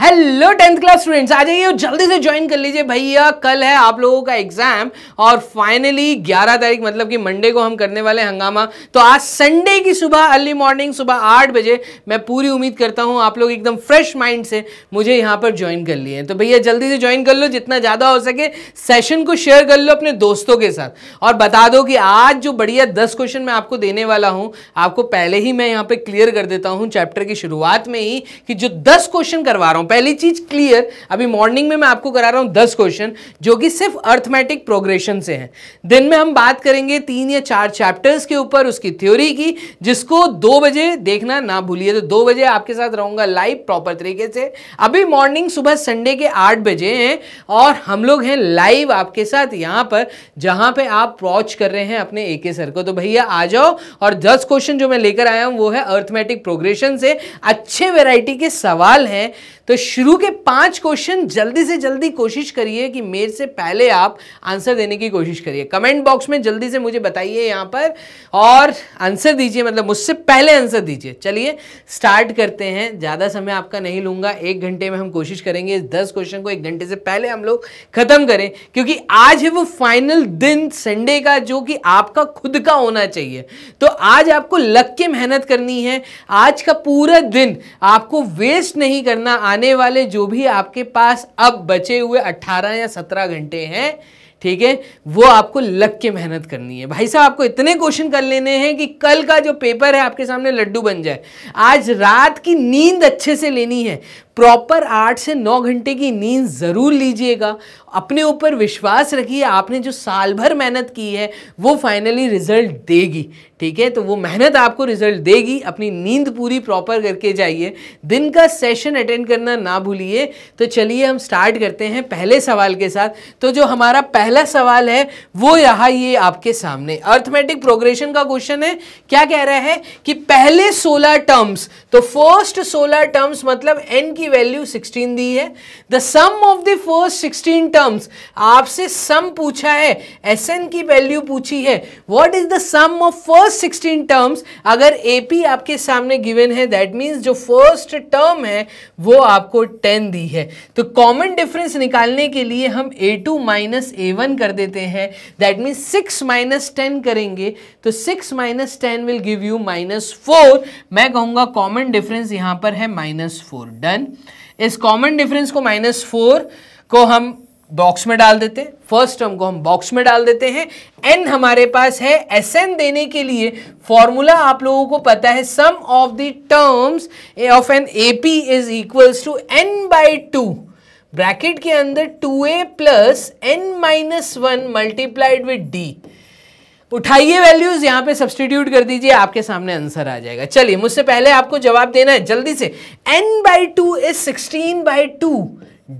Hello tenth class students आ जाइए और जल्दी से ज्वाइन कर लीजिए भैया कल है आप लोगों का एग्जाम और फाइनली 11 तारीख मतलब कि मंडे को हम करने वाले हंगामा तो आज संडे की सुबह अर्ली मॉर्निंग सुबह आठ बजे मैं पूरी उम्मीद करता हूँ आप लोग एकदम फ्रेश माइंड से मुझे यहाँ पर ज्वाइन कर लिए तो भैया जल्दी से ज्वाइन कर लो जितना ज़्यादा हो सके सेशन को शेयर कर लो अपने दोस्तों के साथ और बता दो कि आज जो बढ़िया दस क्वेश्चन मैं आपको देने वाला हूँ आपको पहले ही मैं यहाँ पर क्लियर कर देता हूँ चैप्टर की शुरुआत में ही कि जो दस क्वेश्चन करवा रहा हूँ हूं पहली चीज़ क्लियर अभी मॉर्निंग में मैं आपको करा रहा हूं दस क्वेश्चन जो कि सिर्फ अर्थमेटिक प्रोग्रेशन से हैं दिन में हम बात करेंगे तीन या चार चैप्टर्स के ऊपर उसकी थ्योरी की जिसको दो बजे देखना ना भूलिए तो दो बजे आपके साथ रहूंगा लाइव प्रॉपर तरीके से अभी मॉर्निंग सुबह संडे के आठ बजे हैं और हम लोग हैं लाइव आपके साथ यहां पर जहां पर आप वॉच कर रहे हैं अपने ए सर को तो भैया आ जाओ और दस क्वेश्चन जो मैं लेकर आया हूं वो है अर्थमेटिक प्रोग्रेशन से अच्छे वेराइटी के सवाल हैं तो शुरू के पांच क्वेश्चन जल्दी से जल्दी कोशिश करिए कि मेरे से पहले आप आंसर देने की कोशिश करिए कमेंट बॉक्स में जल्दी से मुझे बताइए यहां पर और आंसर दीजिए मतलब मुझसे पहले आंसर दीजिए चलिए स्टार्ट करते हैं ज़्यादा समय आपका नहीं लूंगा एक घंटे में हम कोशिश करेंगे इस दस क्वेश्चन को एक घंटे से पहले हम लोग ख़त्म करें क्योंकि आज है वो फाइनल दिन संडे का जो कि आपका खुद का होना चाहिए तो आज आपको लग के मेहनत करनी है आज का पूरा दिन आपको वेस्ट नहीं करना आने वाले जो भी आपके पास अब बचे हुए 18 या 17 घंटे हैं ठीक है वो आपको लग के मेहनत करनी है भाई साहब आपको इतने क्वेश्चन कर लेने हैं कि कल का जो पेपर है आपके सामने लड्डू बन जाए आज रात की नींद अच्छे से लेनी है प्रॉपर आठ से नौ घंटे की नींद ज़रूर लीजिएगा अपने ऊपर विश्वास रखिए आपने जो साल भर मेहनत की है वो फाइनली रिजल्ट देगी ठीक है तो वो मेहनत आपको रिजल्ट देगी अपनी नींद पूरी प्रॉपर करके जाइए दिन का सेशन अटेंड करना ना भूलिए तो चलिए हम स्टार्ट करते हैं पहले सवाल के साथ तो जो हमारा पहला सवाल है वो रहा ये आपके सामने अर्थमेटिक प्रोग्रेशन का क्वेश्चन है क्या कह रहा है कि पहले सोलह टर्म्स तो फर्स्ट सोलह टर्म्स मतलब एन की की वैल्यू 16 दी है the sum of the first 16 terms आपसे सम पूछा है एस एन की वैल्यू पूछी है what is the sum of first 16 terms अगर एपी आपके सामने गिवन है दैट मीन्स जो फर्स्ट टर्म है वो आपको 10 दी है तो कॉमन डिफरेंस निकालने के लिए हम a two minus a one कर देते हैं that means six minus ten करेंगे तो six minus ten will give you minus four मैं कहूँगा कॉमन डिफरेंस यहाँ पर है माइनस फोर डन इस कॉमन डिफरेंस को माइनस फोर को हम बॉक्स में डाल देते हैं फर्स्ट टर्म को हम बॉक्स में डाल देते हैं एन हमारे पास है एस एन देने के लिए फॉर्मूला आप लोगों को पता है sum of the terms of n a p is equals to n by two bracket के अंदर two a plus n minus one multiplied with d उठाइए वैल्यूज यहाँ पे सब्सटीट्यूट कर दीजिए आपके सामने आंसर आ जाएगा चलिए मुझसे पहले आपको जवाब देना है जल्दी से n by two is sixteen by two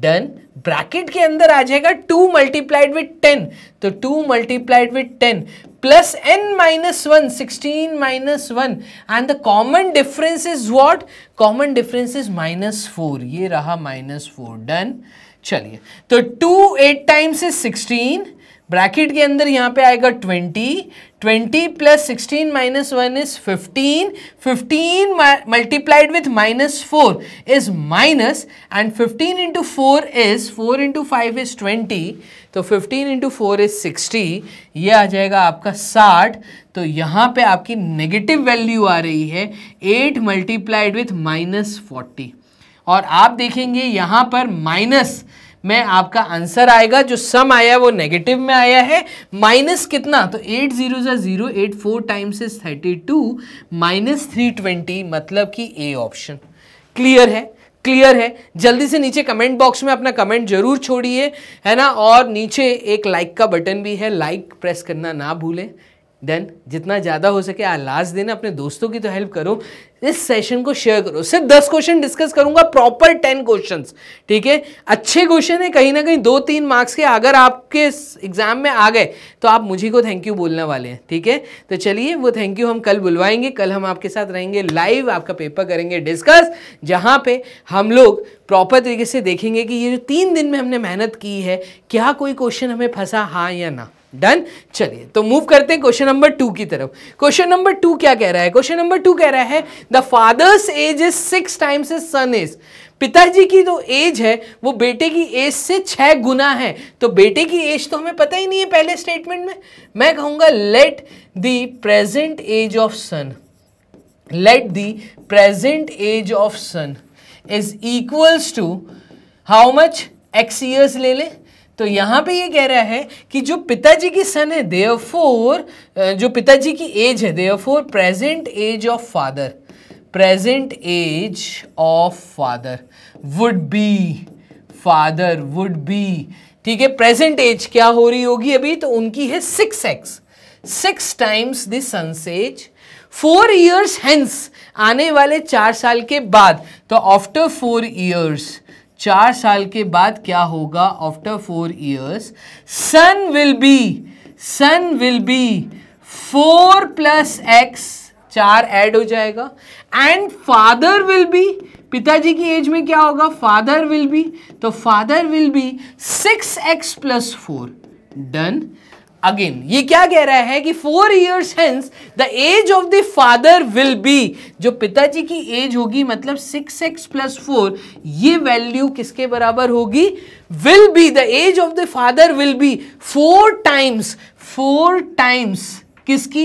done bracket के अंदर आ जाएगा टू मल्टीप्लाइड विथ टेन तो two multiplied with ten plus n minus one sixteen minus one and the common difference is what common difference is minus four ये रहा minus four done चलिए तो two eight times is sixteen bracket के अंदर यहाँ पे आएगा twenty twenty plus sixteen minus one is fifteen fifteen multiplied with minus four is minus and fifteen into four is four into five is twenty तो fifteen into four is sixty ये आ जाएगा आपका साठ तो यहाँ पे आपकी नेगेटिव वैल्यू आ रही है eight multiplied with minus forty और आप देखेंगे यहाँ पर माइनस में आपका आंसर आएगा जो सम आया वो नेगेटिव में आया है माइनस कितना तो eight zero zero eight four times is thirty two minus three twenty मतलब कि ए ऑप्शन क्लियर है क्लियर है जल्दी से नीचे कमेंट बॉक्स में अपना कमेंट जरूर छोड़िए है ना और नीचे एक लाइक का बटन भी है लाइक प्रेस करना ना भूलें देन जितना ज़्यादा हो सके लास्ट दिन अपने दोस्तों की तो हेल्प करो इस सेशन को शेयर करो सिर्फ दस क्वेश्चन डिस्कस करूंगा प्रॉपर टेन क्वेश्चन ठीक है अच्छे क्वेश्चन है कहीं ना कहीं दो तीन मार्क्स के अगर आपके एग्जाम में आ गए तो आप मुझे को थैंक यू बोलने वाले हैं ठीक है तो चलिए वो थैंक यू हम कल बुलवाएंगे कल हम आपके साथ रहेंगे लाइव आपका पेपर करेंगे डिस्कस जहाँ पे हम लोग प्रॉपर तरीके से देखेंगे कि ये जो तीन दिन में हमने मेहनत की है क्या कोई क्वेश्चन हमें फंसा हाँ या ना डन चलिए तो मूव करते हैं क्वेश्चन नंबर टू की तरफ क्वेश्चन नंबर टू क्या कह रहा है क्वेश्चन नंबर टू कह रहा है the father's age is six times is son is पिताजी की जो तो एज है वो बेटे की एज से छह गुना है तो बेटे की एज तो हमें पता ही नहीं है पहले स्टेटमेंट में मैं कहूंगा let the present age of son let the present age of son is equals to how much x years ले लें तो यहाँ पे ये कह रहा है कि जो पिताजी की सन है फोर जो पिताजी की एज है four present age of father present age of father would be father would be ठीक है प्रेजेंट एज क्या हो रही होगी अभी तो उनकी है six x six times this son's age four years hence आने वाले चार साल के बाद तो आफ्टर फोर ईयर्स चार साल के बाद क्या होगा after four years son will be son will be four plus x चार एड हो जाएगा एंड फादर विल बी पिताजी की एज में क्या होगा फादर विल बी तो father will be six x plus four done again ये क्या कह रहा है कि four years hence the age of the father will be जो पिताजी की एज होगी मतलब सिक्स एक्स प्लस फोर ये वैल्यू किसके बराबर होगी will be the age of the father will be four times four times किसकी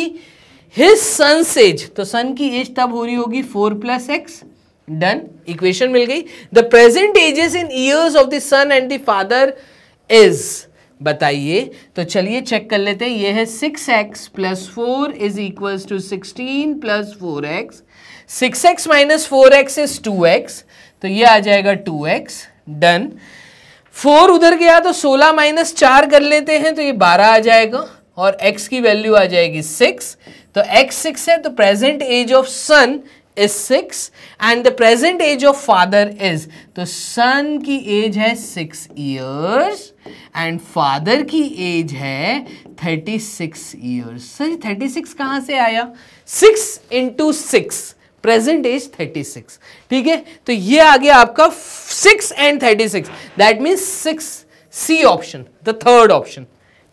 हिज सन एज तो सन की एज तब हो रही होगी four plus x done equation मिल गई the present ages in years of the son and the father is बताइए तो चलिए चेक कर लेते हैं ये है six x plus four is equal to sixteen plus four x six x minus four x is two x तो ये आ जाएगा टू एक्स डन फोर उधर गया तो सोलह माइनस चार कर लेते हैं तो ये बारह आ जाएगा और एक्स की वैल्यू आ जाएगी सिक्स तो एक्स सिक्स है तो present age of son is six and the present age of father is तो सन की एज है सिक्स ईयर्स एंड फादर की एज है thirty six years sir thirty six कहाँ से आया six into six present age six ठीक है तो ये आ गया आपका six and thirty six that means six C option the third option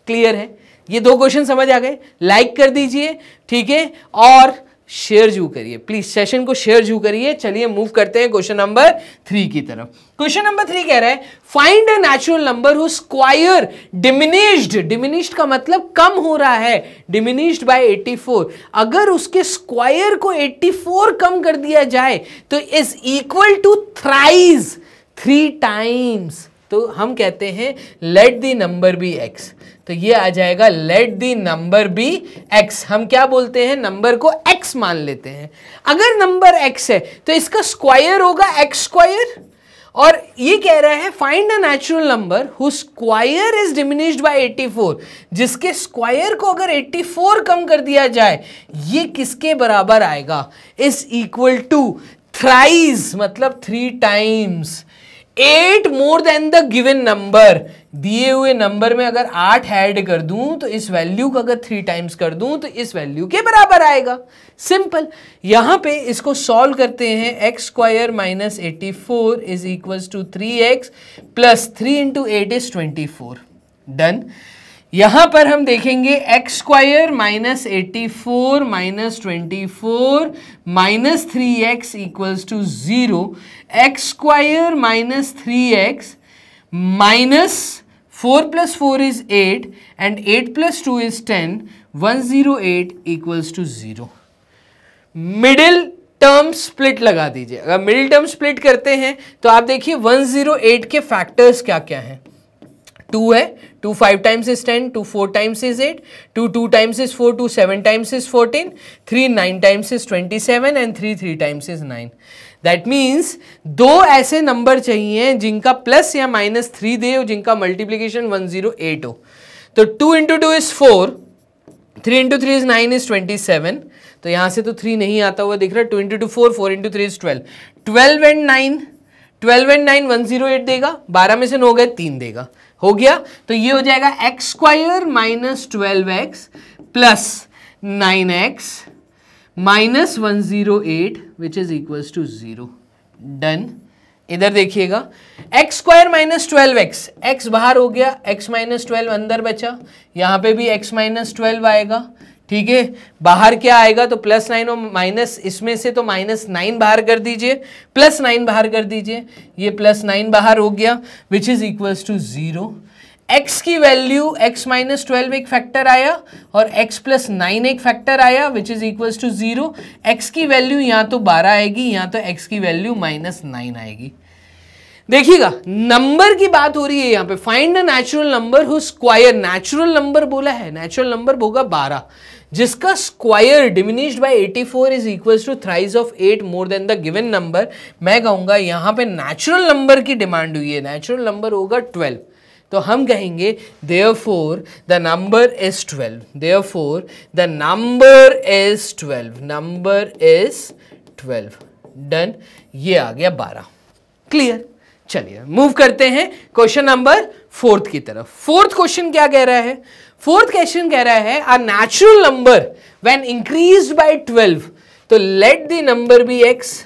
clear है ये दो क्वेश्चन समझ आ गए लाइक कर दीजिए ठीक है और शेयर जू करिए प्लीज सेशन को शेयर जू करिए चलिए मूव करते हैं क्वेश्चन नंबर थ्री की तरफ क्वेश्चन नंबर थ्री कह रहा है find a natural number who square diminished diminished का मतलब कम हो रहा है डिमिनिश्ड बाय 84 अगर उसके स्क्वायर को 84 कम कर दिया जाए तो is equal to thrice three times तो हम कहते हैं let the number be x तो ये आ जाएगा let the number be x हम क्या बोलते हैं नंबर को एक्स मान लेते हैं अगर नंबर एक्स है तो इसका स्क्वायर होगा एक्स स्क्वायर और ये कह रहा है find a natural number who square is diminished by 84 जिसके स्क्वायर को अगर 84 कम कर दिया जाए ये किसके बराबर आएगा इज इक्वल टू थ्राइज मतलब three times eight more than the given number दिए हुए नंबर में अगर आठ ऐड कर दूं तो इस वैल्यू को अगर थ्री टाइम्स कर दूं तो इस वैल्यू के बराबर आएगा सिंपल यहाँ पे इसको सॉल्व करते हैं x square minus eighty four is equal to three x plus three into eight is twenty four done यहाँ पर हम देखेंगे x square minus eighty four minus twenty four minus three x equals to zero x square minus three x minus four plus four is eight and eight plus two is ten one zero eight equals to zero middle term split लगा दीजिए अगर middle term split करते हैं तो आप देखिए one zero eight के factors क्या क्या हैं टू है two five times is ten two four times is eight two two times is four two seven times is fourteen three nine times is twenty seven and three three times is nine that means दो ऐसे number चाहिए जिनका plus या minus three दे और जिनका multiplication one zero eight हो तो two into two is four three into three is nine is twenty seven तो यहाँ से तो थ्री नहीं आता हुआ दिख रहा है two into two four four into three is twelve twelve and nine twelve and nine one zero eight देगा बारह में से नौ गए तीन देगा हो गया तो ये हो जाएगा x square minus twelve x plus nine x minus one zero eight which is equal to zero done इधर देखिएगा x square minus twelve x x बाहर हो गया एक्स माइनस ट्वेल्व अंदर बचा यहाँ पे भी एक्स माइनस ट्वेल्व आएगा ठीक है बाहर क्या आएगा तो प्लस नाइन और माइनस इसमें से तो माइनस नाइन बाहर कर दीजिए प्लस नाइन बाहर कर दीजिए ये प्लस नाइन बाहर हो गया which is equals to zero x की वैल्यू x माइनस ट्वेल्व एक फैक्टर आया और x प्लस नाइन एक फैक्टर आया which is equal to zero x की वैल्यू या तो बारह आएगी या तो x की वैल्यू माइनस नाइन आएगी देखिएगा नंबर की बात हो रही है यहाँ पे find a natural number who square natural number बोला है नेचुरल नंबर होगा बारह जिसका square diminished by 84 four is equal to thrice of 8 more than the given number मैं कहूंगा यहाँ पे नेचुरल नंबर की डिमांड हुई है नेचुरल नंबर होगा ट्वेल्व तो हम कहेंगे therefore the number is twelve therefore the number is twelve number is twelve done ये आ गया बारह क्लियर चलिए मूव करते हैं क्वेश्चन नंबर फोर्थ की तरफ फोर्थ क्वेश्चन क्या कह रहा है फोर्थ क्वेश्चन कह रहा है a natural number when increase by twelve तो let the number be x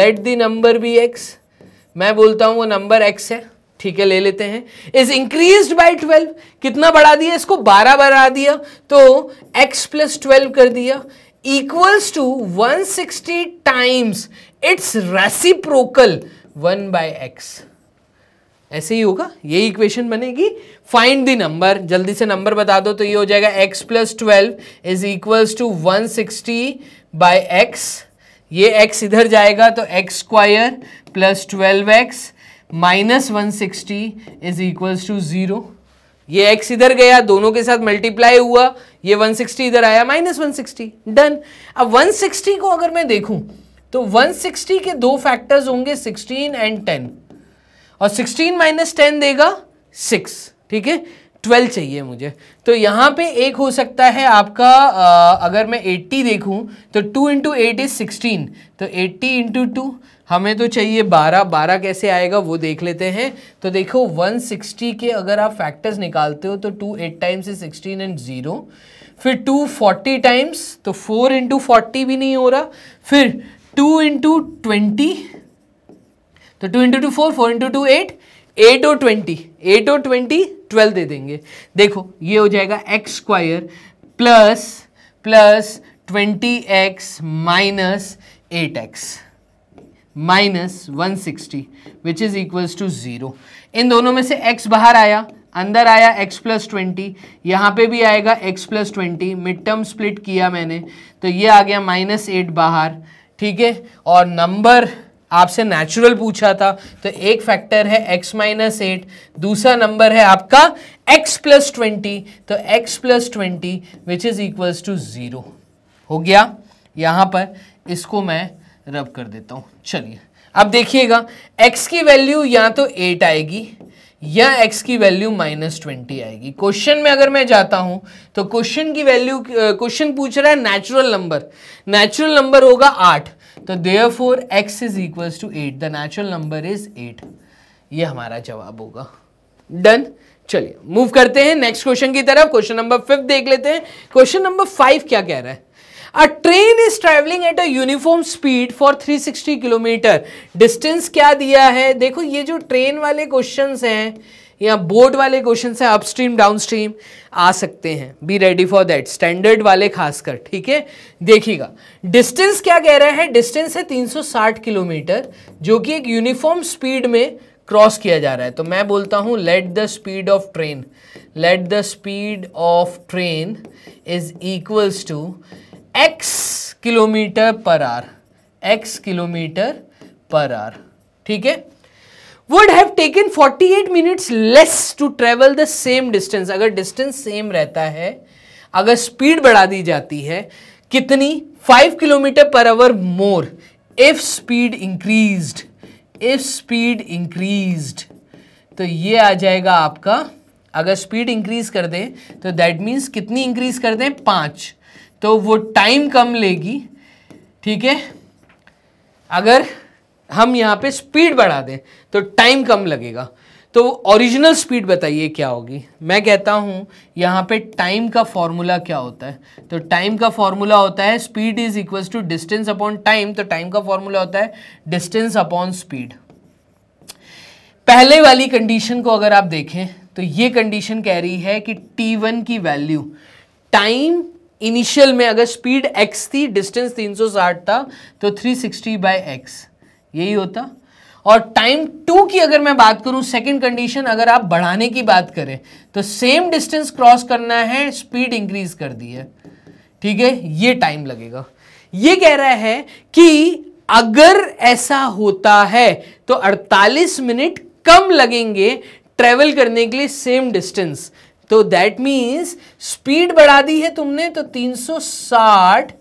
let the number be x मैं बोलता हूं वो नंबर एक्स है ठीक है ले लेते हैं इज इंक्रीज बाई ट्वेल्व कितना बढ़ा दिया इसको बारह बढ़ा दिया तो एक्स प्लस ट्वेल्व कर दिया equals to one sixty times its reciprocal one by x ऐसे ही होगा ये इक्वेशन बनेगी फाइंड द नंबर जल्दी से नंबर बता दो तो ये हो जाएगा x plus twelve is equals to one sixty by x ये x इधर जाएगा तो x square plus twelve x minus one sixty is equal to zero ये x इधर गया दोनों के साथ मल्टीप्लाई हुआ ये 160 इधर आया माइनस वन डन अब 160 को अगर मैं देखूं तो 160 के दो फैक्टर्स होंगे 16 एंड 10 और 16 माइनस टेन देगा 6 ठीक है 12 चाहिए मुझे तो यहाँ पे एक हो सकता है आपका आ, अगर मैं 80 देखूं तो 2 इंटू एट इज सिक्सटीन तो 80 इंटू टू हमें तो चाहिए 12 12 कैसे आएगा वो देख लेते हैं तो देखो 160 के अगर आप फैक्टर्स निकालते हो तो two eight times is sixteen and zero फिर टू फोर्टी टाइम्स तो फोर इंटू फोर्टी भी नहीं हो रहा फिर टू इंटू ट्वेंटी तो two into two four four into two eight eight और ट्वेंटी एट और ट्वेंटी ट्वेल्व दे देंगे देखो ये हो जाएगा x square plus plus twenty x minus eight x minus one sixty which is equals to zero इन दोनों में से x बाहर आया अंदर आया x प्लस ट्वेंटी यहाँ पर भी आएगा x plus twenty mid term split किया मैंने तो ये आ गया माइनस एट बाहर ठीक है और नंबर आपसे नेचुरल पूछा था तो एक फैक्टर है x माइनस एट दूसरा नंबर है आपका x प्लस ट्वेंटी तो x plus twenty which is equals to zero हो गया यहाँ पर इसको मैं रब कर देता हूँ चलिए अब देखिएगा x की वैल्यू या तो 8 आएगी या x की वैल्यू माइनस ट्वेंटी आएगी क्वेश्चन में अगर मैं जाता हूं तो क्वेश्चन की वैल्यू क्वेश्चन पूछ रहा है नेचुरल नंबर नेचुरल नंबर होगा आठ तो therefore x is equal to eight the natural number is eight ये हमारा जवाब होगा डन चलिए मूव करते हैं नेक्स्ट क्वेश्चन की तरफ क्वेश्चन नंबर फिफ्थ देख लेते हैं क्वेश्चन नंबर फाइव क्या कह रहा है a train is travelling at a uniform speed for 360 kilometre distance क्या दिया है देखो ये जो ट्रेन वाले क्वेश्चन हैं या बोर्ड वाले क्वेश्चन हैं अपस्ट्रीम डाउनस्ट्रीम आ सकते हैं be ready for that standard वाले खासकर ठीक है देखिएगा डिस्टेंस क्या कह रहे हैं डिस्टेंस है 360 किलोमीटर जो कि एक यूनिफॉर्म स्पीड में क्रॉस किया जा रहा है तो मैं बोलता हूँ let the speed of train let the speed of train is equals to x kilometre per hour x kilometre per hour ठीक है would have taken 48 minutes less to travel the same distance अगर distance same रहता है अगर speed बढ़ा दी जाती है कितनी 5 kilometre per hour more if speed increased if speed increased तो ये आ जाएगा आपका अगर स्पीड इंक्रीज कर दें तो दैट मीन्स कितनी इंक्रीज कर दें पाँच तो वो टाइम कम लेगी ठीक है अगर हम यहाँ पे स्पीड बढ़ा दें तो टाइम कम लगेगा तो ओरिजिनल स्पीड बताइए क्या होगी मैं कहता हूँ यहाँ पे टाइम का फॉर्मूला क्या होता है तो टाइम का फॉर्मूला होता है speed is equals to distance upon time तो टाइम का फॉर्मूला होता है डिस्टेंस अपॉन स्पीड पहले वाली कंडीशन को अगर आप देखें तो ये कंडीशन कह रही है कि वन की वैल्यू टाइम इनिशियल में अगर स्पीड x थी डिस्टेंस 360 था तो 360 सिक्सटी बाई एक्स यही होता और टाइम टू की अगर मैं बात करूं सेकंड कंडीशन अगर आप बढ़ाने की बात करें तो सेम डिस्टेंस क्रॉस करना है स्पीड इंक्रीज कर दी है ठीक है ये टाइम लगेगा ये कह रहा है कि अगर ऐसा होता है तो 48 मिनट कम लगेंगे ट्रेवल करने के लिए सेम डिस्टेंस तो दैट मीन्स स्पीड बढ़ा दी है तुमने तो 360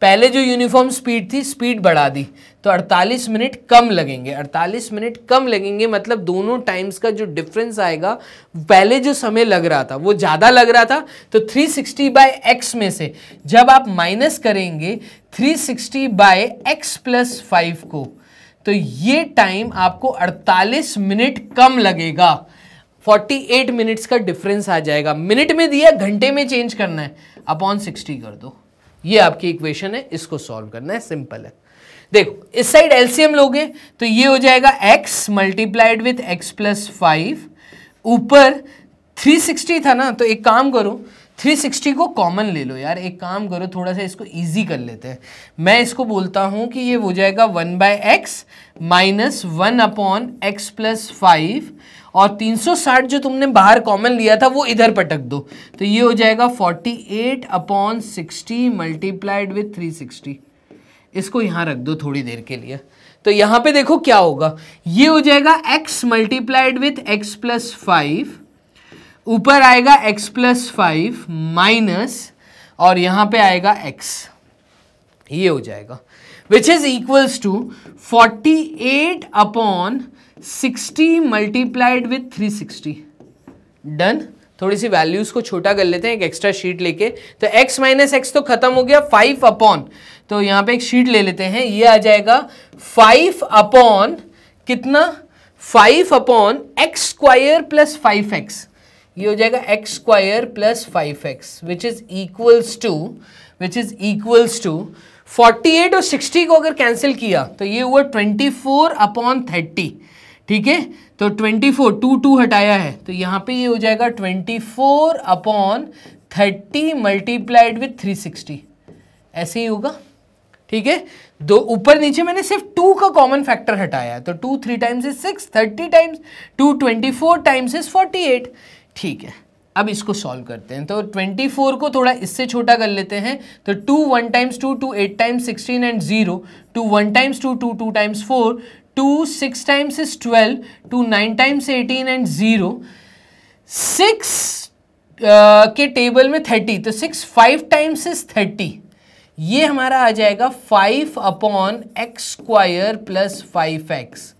पहले जो यूनिफॉर्म स्पीड थी स्पीड बढ़ा दी तो 48 मिनट कम लगेंगे 48 मिनट कम लगेंगे मतलब दोनों टाइम्स का जो डिफरेंस आएगा पहले जो समय लग रहा था वो ज़्यादा लग रहा था तो 360 सिक्सटी बाई एक्स में से जब आप माइनस करेंगे 360 sixty by x plus five को तो ये टाइम आपको 48 मिनट कम लगेगा 48 मिनट्स का डिफरेंस आ जाएगा मिनट में दिया घंटे में चेंज करना है अपॉन 60 कर दो ये आपकी इक्वेशन है इसको सॉल्व करना है सिंपल है देखो इस साइड एलसीएम लोगे तो ये हो जाएगा x multiplied with x plus five ऊपर 360 था ना तो एक काम करो 360 को कॉमन ले लो यार एक काम करो थोड़ा सा इसको इजी कर लेते हैं मैं इसको बोलता हूँ कि ये हो जाएगा one by x minus one upon x plus five और 360 जो तुमने बाहर कॉमन लिया था वो इधर पटक दो तो ये हो जाएगा 48 upon sixty multiplied with sixty इसको यहाँ रख दो थोड़ी देर के लिए तो यहाँ पे देखो क्या होगा ये हो जाएगा x multiplied with x plus five ऊपर आएगा x प्लस फाइव माइनस और यहां पे आएगा x ये हो जाएगा which is equals to 48 upon sixty multiplied with sixty done थोड़ी सी वैल्यूज को छोटा कर लेते हैं एक एक्स्ट्रा शीट लेके तो x माइनस एक्स तो खत्म हो गया 5 अपॉन तो यहां पे एक शीट ले लेते हैं ये आ जाएगा 5 अपॉन कितना 5 upon x square plus five x ये हो जाएगा x square plus five x which is equals to which is equals to 48 और 60 को अगर कैंसिल किया तो ये हुआ 24 अपॉन थर्टी ठीक है तो 24 टू टू हटाया है तो यहाँ पे ये हो जाएगा 24 upon thirty multiplied with three ऐसे ही होगा ठीक है दो ऊपर नीचे मैंने सिर्फ टू का कॉमन फैक्टर हटाया है तो two three times is six thirty times two twenty four times is forty eight ठीक है अब इसको सॉल्व करते हैं तो 24 को थोड़ा इससे छोटा कर लेते हैं तो two one times two two eight times sixteen and zero two one times two two two times four two six times is twelve two nine times eighteen and zero six के टेबल में thirty तो six five times is thirty ये हमारा आ जाएगा five upon x square plus five x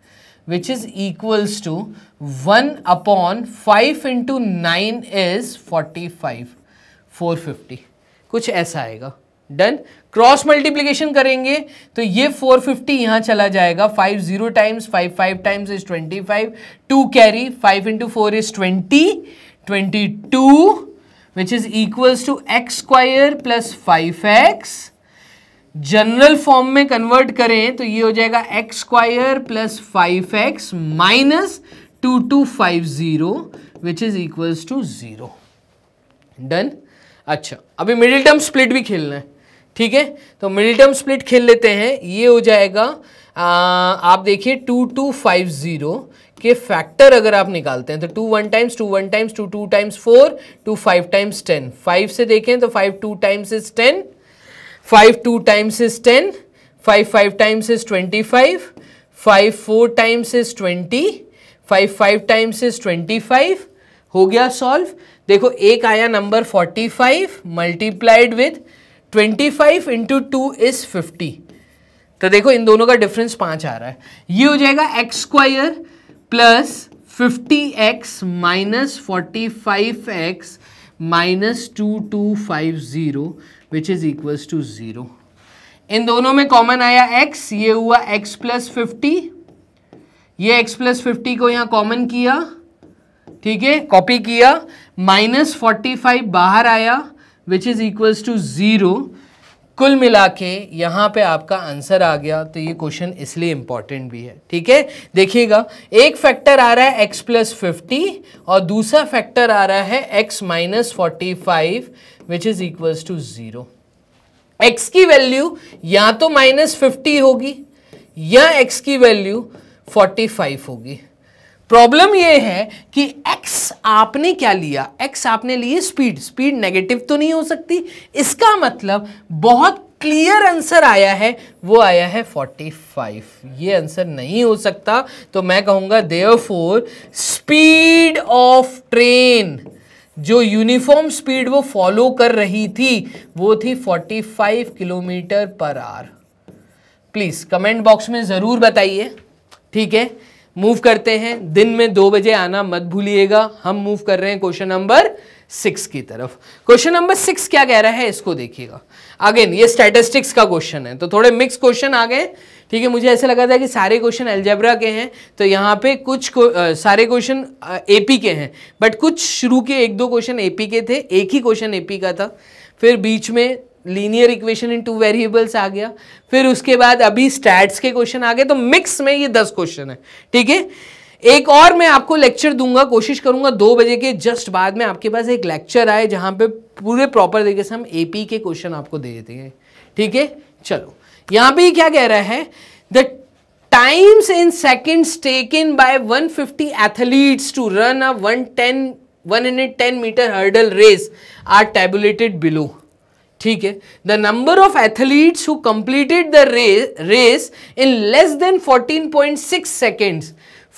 which is equals to one upon five into nine is forty five four fifty कुछ ऐसा आएगा डन क्रॉस मल्टीप्लीकेशन करेंगे तो ये 450 फिफ्टी यहाँ चला जाएगा 5 zero times 5 five times is 25 two carry five into four is 20 which is equals to x square plus five x general form में कन्वर्ट करें तो ये हो जाएगा x square plus five x minus 2250 which is equals to 0 done अच्छा अभी middle term split भी खेलना है ठीक है तो मिडिल टर्म स्प्लिट खेल लेते हैं ये हो जाएगा आ, आप देखिए टू टू फाइव ज़ीरो के फैक्टर अगर आप निकालते हैं तो two one times two one times two two times four two five times ten five से देखें तो five two times is ten five two times is ten five five times is twenty five five four times is twenty five five times is twenty five हो गया solve देखो एक आया number forty five multiplied with twenty five into two is fifty तो देखो इन दोनों का difference पाँच आ रहा है ये हो जाएगा x square plus fifty x minus forty five x minus two two five zero which is equals to zero इन दोनों में कॉमन आया x ये हुआ x प्लस फिफ्टी ये x प्लस फिफ्टी को यहाँ कॉमन किया ठीक है कॉपी किया माइनस फोर्टी फाइव बाहर आया which is equals to zero कुल मिला के यहाँ पे आपका आंसर आ गया तो ये क्वेश्चन इसलिए इम्पॉर्टेंट भी है ठीक है देखिएगा एक फैक्टर आ रहा है x प्लस फिफ्टी और दूसरा फैक्टर आ रहा है x minus forty five which is equals to zero x की वैल्यू या तो माइनस फिफ्टी होगी या x की वैल्यू 45 होगी प्रॉब्लम ये है कि x आपने क्या लिया x आपने लिए स्पीड स्पीड नेगेटिव तो नहीं हो सकती इसका मतलब बहुत क्लियर आंसर आया है वो आया है 45 ये आंसर नहीं हो सकता तो मैं कहूँगा फोर स्पीड ऑफ ट्रेन जो यूनिफॉर्म स्पीड वो फॉलो कर रही थी वो थी 45 kilometre per are please comment box में ज़रूर बताइए ठीक है मूव करते हैं दिन में दो बजे आना मत भूलिएगा हम मूव कर रहे हैं क्वेश्चन नंबर सिक्स की तरफ क्वेश्चन नंबर सिक्स क्या कह रहा है इसको देखिएगा अगेन ये स्टैटिस्टिक्स का क्वेश्चन है तो थोड़े मिक्स क्वेश्चन आ गए ठीक है मुझे ऐसा लगा था कि सारे क्वेश्चन एल्जेब्रा के हैं तो यहाँ पे कुछ को, आ, सारे क्वेश्चन एपी के हैं बट कुछ शुरू के एक दो क्वेश्चन एपी के थे एक ही क्वेश्चन एपी का था फिर बीच में linear equation in two variables आ गया फिर उसके बाद अभी स्टैट्स के क्वेश्चन आ गए तो मिक्स में ये दस क्वेश्चन है ठीक है एक और मैं आपको लेक्चर दूंगा कोशिश करूंगा दो बजे के जस्ट बाद में आपके पास एक लेक्चर आए जहां पे पूरे प्रॉपर तरीके से हम एपी के क्वेश्चन आपको दे देते हैं ठीक है चलो यहां पे क्या कह रहा है the times in seconds taken by 150 athletes to run a hundred ten metre hurdle race are tabulated below ठीक है the number of athletes who completed the race in less than 14.6 point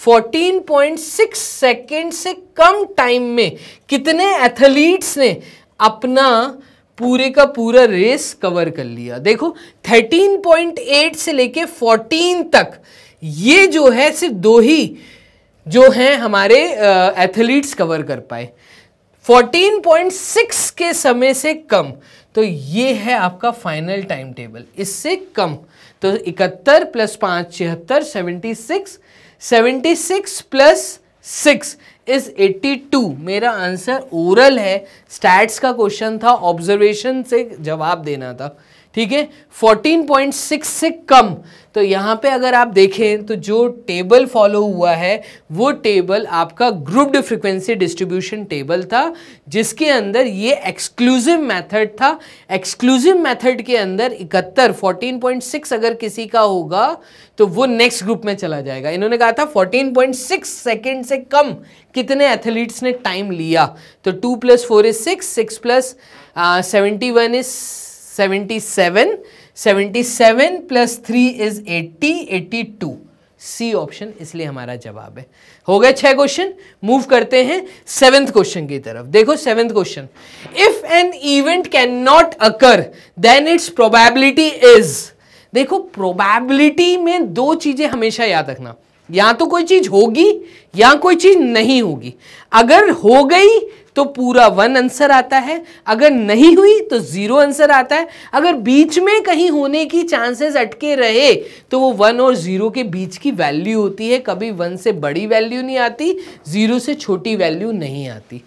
14.6 second से कम time में कितने athletes ने अपना पूरे का पूरा रेस कवर कर लिया देखो 13.8 से लेके 14 तक ये जो है सिर्फ दो ही जो हैं हमारे एथलीट्स कवर कर पाए 14.6 के समय से कम तो ये है आपका फाइनल टाइम टेबल इससे कम तो इकहत्तर प्लस पाँच छिहत्तर seventy six seventy six plus six is eighty two मेरा आंसर ओरल है स्टैट्स का क्वेश्चन था ऑब्जर्वेशन से जवाब देना था ठीक है फोर्टीन पॉइंट सिक्स से कम तो यहाँ पे अगर आप देखें तो जो टेबल फॉलो हुआ है वो टेबल आपका ग्रुप्ड फ्रिक्वेंसी डिस्ट्रीब्यूशन टेबल था जिसके अंदर ये एक्सक्लूसिव मेथड था एक्सक्लूसिव मेथड के अंदर इकहत्तर 14.6 अगर किसी का होगा तो वो नेक्स्ट ग्रुप में चला जाएगा इन्होंने कहा था 14.6 सेकेंड से कम कितने एथलीट्स ने टाइम लिया तो two plus four is six six plus seventy one is seventy seven 77 plus three is 80, to C option इसलिए हमारा जवाब है हो गए छह क्वेश्चन मूव करते हैं सेवेंथ क्वेश्चन की तरफ देखो seventh question if an event can not occur then its probability is देखो प्रोबेबिलिटी में दो चीजें हमेशा याद रखना या तो कोई चीज होगी या कोई चीज नहीं होगी अगर हो गई तो पूरा वन आंसर आता है अगर नहीं हुई तो ज़ीरो आंसर आता है अगर बीच में कहीं होने की चांसेस अटके रहे तो वो वन और ज़ीरो के बीच की वैल्यू होती है कभी वन से बड़ी वैल्यू नहीं आती ज़ीरो से छोटी वैल्यू नहीं आती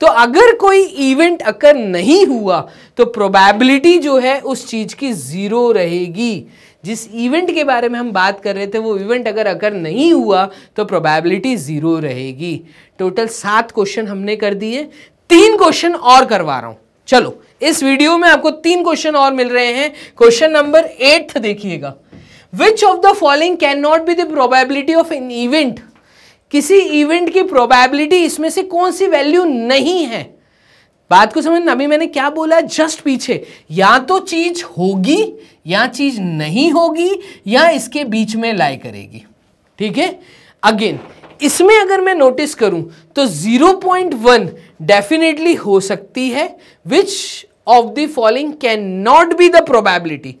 तो अगर कोई इवेंट अकर नहीं हुआ तो प्रोबेबिलिटी जो है उस चीज़ की ज़ीरो रहेगी जिस इवेंट के बारे में हम बात कर रहे थे वो इवेंट अगर अगर नहीं हुआ तो प्रोबेबिलिटी ज़ीरो रहेगी टोटल सात क्वेश्चन हमने कर दिए तीन क्वेश्चन और करवा रहा हूं चलो इस वीडियो में आपको तीन क्वेश्चन और मिल रहे हैं क्वेश्चन नंबर एट देखिएगा which of the following can not be the probability of an event किसी इवेंट की प्रोबेबिलिटी इसमें से कौन सी वैल्यू नहीं है बात को समझना अभी मैंने क्या बोला जस्ट पीछे या तो चीज होगी या चीज नहीं होगी या इसके बीच में लाई करेगी ठीक है अगेन इसमें अगर मैं नोटिस करूं तो 0.1 डेफिनेटली हो सकती है which of the following can not be the probability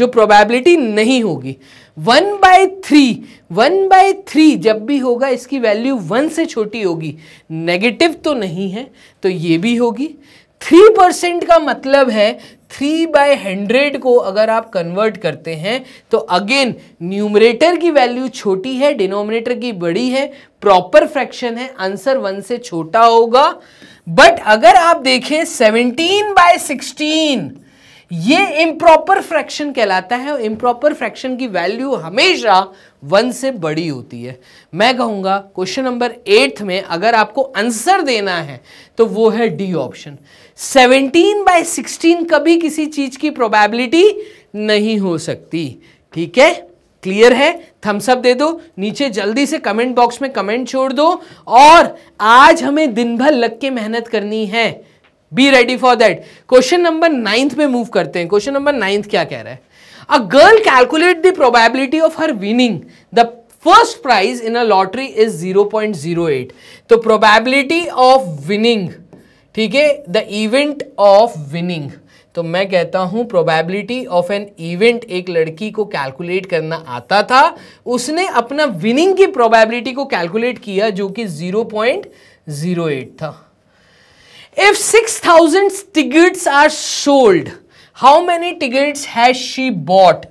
जो प्रोबेबिलिटी नहीं होगी one by three one by three जब भी होगा इसकी वैल्यू वन से छोटी होगी नेगेटिव तो नहीं है तो ये भी होगी थ्री परसेंट का मतलब है थ्री बाय हंड्रेड को अगर आप कन्वर्ट करते हैं तो अगेन न्यूमरेटर की वैल्यू छोटी है डिनोमिनेटर की बड़ी है प्रॉपर फ्रैक्शन है आंसर वन से छोटा होगा बट अगर आप देखें सेवनटीन बाय सिक्सटीन ये इम्प्रॉपर फ्रैक्शन कहलाता है इम्प्रॉपर फ्रैक्शन की वैल्यू हमेशा वन से बड़ी होती है मैं कहूंगा क्वेश्चन नंबर एट में अगर आपको आंसर देना है तो वो है डी ऑप्शन 17 बाय 16 कभी किसी चीज़ की प्रोबेबिलिटी नहीं हो सकती ठीक है क्लियर है थम्स अप दे दो नीचे जल्दी से कमेंट बॉक्स में कमेंट छोड़ दो और आज हमें दिन भर लग के मेहनत करनी है be ready for that question number ninth में मूव करते हैं क्वेश्चन नंबर नाइन्थ क्या कह रहा है a girl calculate the probability of her winning the first prize in a lottery is 0.08 तो प्रोबेबिलिटी ऑफ विनिंग ठीक है द इवेंट ऑफ विनिंग तो मैं कहता हूं प्रोबेबिलिटी ऑफ एन इवेंट एक लड़की को कैलकुलेट करना आता था उसने अपना विनिंग की प्रोबेबिलिटी को कैलकुलेट किया जो कि 0.08 था six thousand tickets are sold how many tickets has she bought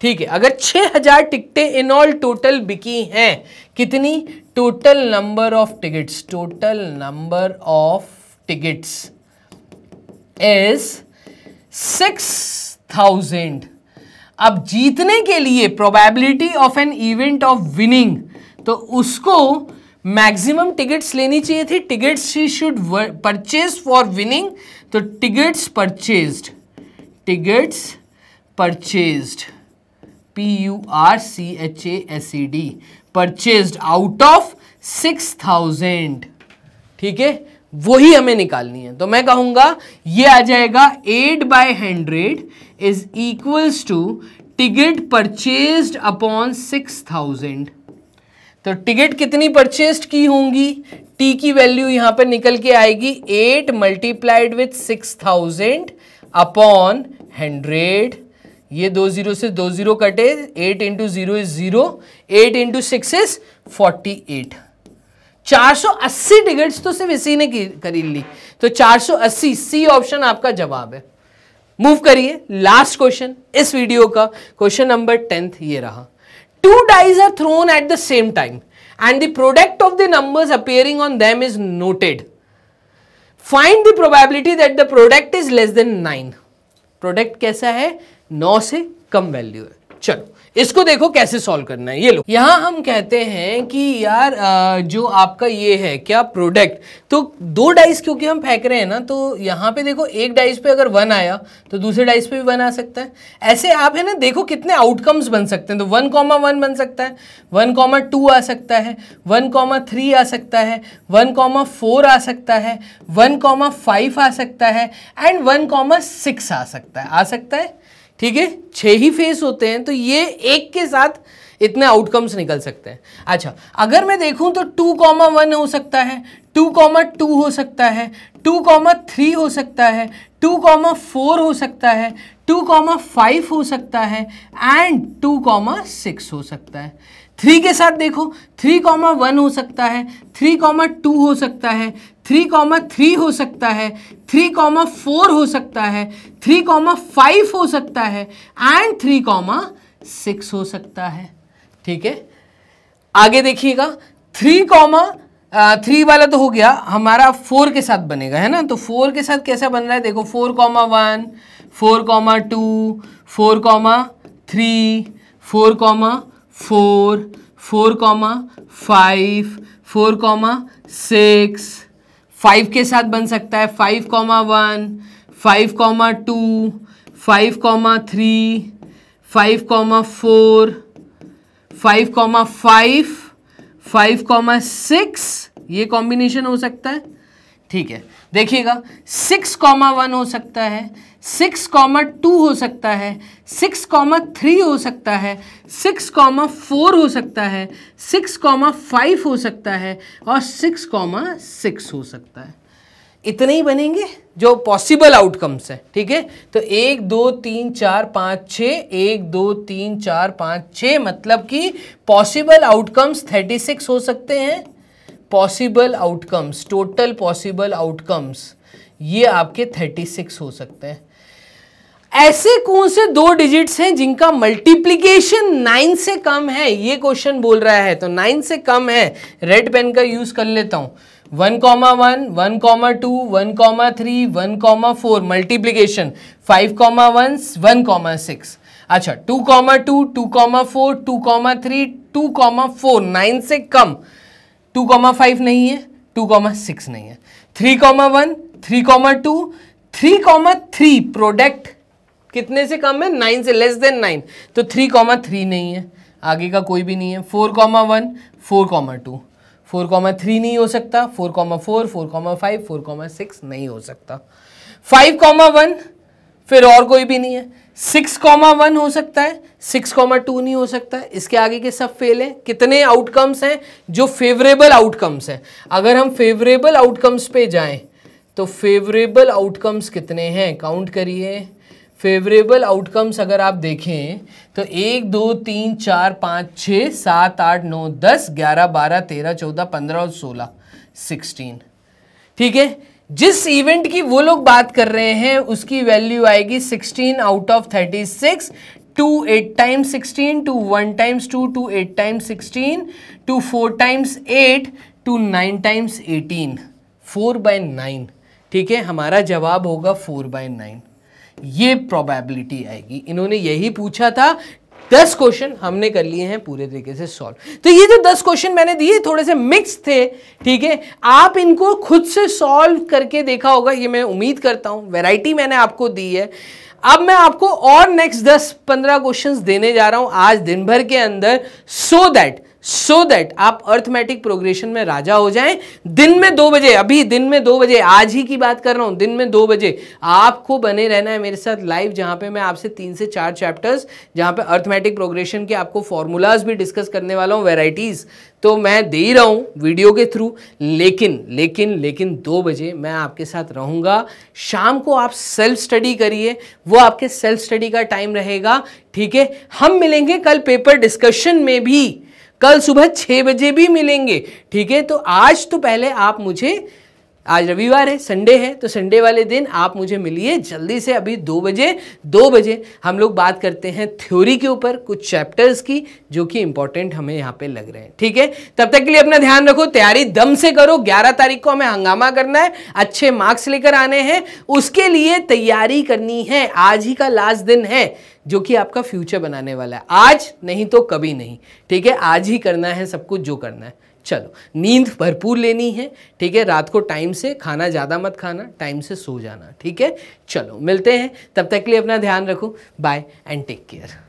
ठीक है अगर 6,000 टिकटें इन ऑल टोटल बिकी हैं कितनी total number of tickets total number of tickets is 6,000 अब जीतने के लिए probability of an event of winning तो उसको मैक्सिमम टिकट्स लेनी चाहिए थी टिकट्स ही शुड परचेज फॉर विनिंग तो tickets purchased tickets purchased P U R C H A S E D purchased out of six thousand ठीक है वही हमें निकालनी है तो मैं कहूंगा ये आ जाएगा eight by hundred is equals to ticket purchased upon six thousand तो टिकट कितनी परचेस्ड की होंगी टी की वैल्यू यहां पर निकल के आएगी eight multiplied with six thousand upon hundred ये दो जीरो से दो जीरो कटे eight into zero is zero eight into six is forty eight चार सौ अस्सी टिकट्स तो सिर्फ इसी ने खरीद ली तो चार सौ अस्सी सी ऑप्शन आपका जवाब है मूव करिए लास्ट क्वेश्चन इस वीडियो का क्वेश्चन नंबर टेंथ ये रहा two dies are thrown at the same time and the product of the numbers appearing on them is noted. Find the probability that the product is less than 9. Product कैसा है 9 से कम value है चलो इसको देखो कैसे सॉल्व करना है ये लो यहाँ हम कहते हैं कि यार जो आपका ये है क्या प्रोडक्ट तो दो डाइस क्योंकि हम फेंक रहे हैं ना तो यहाँ पे देखो एक डाइस पे अगर वन आया तो दूसरे डाइस पे भी वन आ सकता है ऐसे आप है ना देखो कितने आउटकम्स बन सकते हैं तो वन कॉमा वन बन सकता है वन कॉमा टू आ सकता है वन कॉमा थ्री आ सकता है वन कॉमा फोर आ सकता है वन कॉमा फाइव आ सकता है एंड वन कॉमा सिक्स आ सकता है आ सकता है ठीक है छह ही फेस होते हैं तो ये एक के साथ इतने आउटकम्स निकल सकते हैं अच्छा अगर मैं देखूं तो टू कॉमा वन हो सकता है टू कॉमा टू हो सकता है टू कॉमा थ्री हो सकता है टू कॉमा फोर हो सकता है टू कॉमा फाइव हो सकता है एंड टू कॉमा सिक्स हो सकता है थ्री के साथ देखो थ्री कॉमा वन हो सकता है थ्री कॉमा टू हो सकता है थ्री कॉमा थ्री हो सकता है थ्री कॉमा फोर हो सकता है थ्री कॉमा फाइव हो सकता है एंड थ्री कॉमा सिक्स हो सकता है ठीक है आगे देखिएगा थ्री कॉमा थ्री वाला तो हो गया हमारा फोर के साथ बनेगा है ना तो फोर के साथ कैसा बन रहा है देखो four comma one four comma two four comma three four comma four four comma five four comma six five के साथ बन सकता है five comma one five comma two five comma three five comma four five comma five five comma six ये combination हो सकता है ठीक है देखिएगा सिक्स कॉमा वन हो सकता है सिक्स कॉमा टू हो सकता है सिक्स कॉमा थ्री हो सकता है सिक्स कॉमा फोर हो सकता है सिक्स कॉमा फाइव हो सकता है और सिक्स कॉमा सिक्स हो सकता है इतने ही बनेंगे जो पॉसिबल आउटकम्स हैं ठीक है तो एक दो तीन चार पाँच छः एक दो तीन चार पाँच छः मतलब कि पॉसिबल आउटकम्स थर्टी सिक्स हो सकते हैं possible outcomes total possible outcomes ये आपके थर्टी सिक्स हो सकते हैं ऐसे कौन से दो डिजिट्स हैं जिनका मल्टीप्लीकेशन नाइन से कम है ये क्वेश्चन बोल रहा है तो नाइन से कम है रेड पेन का यूज कर लेता हूं one comma one one comma two one comma three one comma four multiplication five comma one one comma six अच्छा two comma two two comma four two comma three two comma four nine से कम two comma five नहीं है two comma six नहीं है three comma one three comma two three comma three product कितने से कम है नाइन से लेस देन नाइन तो थ्री कॉमा थ्री नहीं है आगे का कोई भी नहीं है four comma one four comma two four comma three नहीं हो सकता four comma four four comma five four comma six नहीं हो सकता फाइव कॉमा वन फिर और कोई भी नहीं है सिक्स कॉमा वन हो सकता है सिक्स कॉमा टू नहीं हो सकता है इसके आगे के सब फेल हैं कितने आउटकम्स हैं जो फेवरेबल आउटकम्स हैं अगर हम फेवरेबल आउटकम्स पे जाएं तो फेवरेबल आउटकम्स कितने हैं काउंट करिए फेवरेबल आउटकम्स अगर आप देखें तो एक दो तीन चार पाँच छः सात आठ नौ दस ग्यारह बारह तेरह चौदह पंद्रह और सोलह सिक्सटीन ठीक है जिस इवेंट की वो लोग बात कर रहे हैं उसकी वैल्यू आएगी sixteen out of thirty six two eight times sixteen two one times two two eight times sixteen two four times eight two nine times eighteen four by nine ठीक है हमारा जवाब होगा फोर बाय नाइन ये probability आएगी इन्होंने यही पूछा था दस क्वेश्चन हमने कर लिए हैं पूरे तरीके से सॉल्व तो ये जो दस क्वेश्चन मैंने दिए थोड़े से मिक्स थे ठीक है आप इनको खुद से सॉल्व करके देखा होगा ये मैं उम्मीद करता हूं वैरायटी मैंने आपको दी है अब मैं आपको और नेक्स्ट दस पंद्रह क्वेश्चन देने जा रहा हूं आज दिन भर के अंदर so so that so so that आप अर्थमेटिक प्रोग्रेशन में राजा हो जाएं दिन में दो बजे अभी दिन में दो बजे आज ही की बात कर रहा हूं दिन में दो बजे आपको बने रहना है मेरे साथ लाइव जहां पे मैं आपसे तीन से चार चैप्टर्स जहां पे अर्थमेटिक प्रोग्रेशन के आपको फॉर्मूलाज भी डिस्कस करने वाला हूं वेराइटीज़ तो मैं दे ही रहा हूँ वीडियो के थ्रू लेकिन लेकिन लेकिन दो बजे मैं आपके साथ रहूँगा शाम को आप सेल्फ स्टडी करिए वो आपके सेल्फ स्टडी का टाइम रहेगा ठीक है हम मिलेंगे कल पेपर डिस्कशन में भी कल सुबह छः बजे भी मिलेंगे ठीक है तो आज तो पहले आप मुझे आज रविवार है संडे है तो संडे वाले दिन आप मुझे मिलिए जल्दी से अभी दो बजे दो बजे हम लोग बात करते हैं थ्योरी के ऊपर कुछ चैप्टर्स की जो कि इंपॉर्टेंट हमें यहाँ पे लग रहे हैं ठीक है तब तक के लिए अपना ध्यान रखो तैयारी दम से करो ग्यारह तारीख को हमें हंगामा करना है अच्छे मार्क्स लेकर आने हैं उसके लिए तैयारी करनी है आज ही का लास्ट दिन है जो कि आपका फ्यूचर बनाने वाला है आज नहीं तो कभी नहीं ठीक है आज ही करना है सब कुछ जो करना है चलो नींद भरपूर लेनी है ठीक है रात को टाइम से खाना ज़्यादा मत खाना टाइम से सो जाना ठीक है चलो मिलते हैं तब तक के लिए अपना ध्यान रखो बाय एंड टेक केयर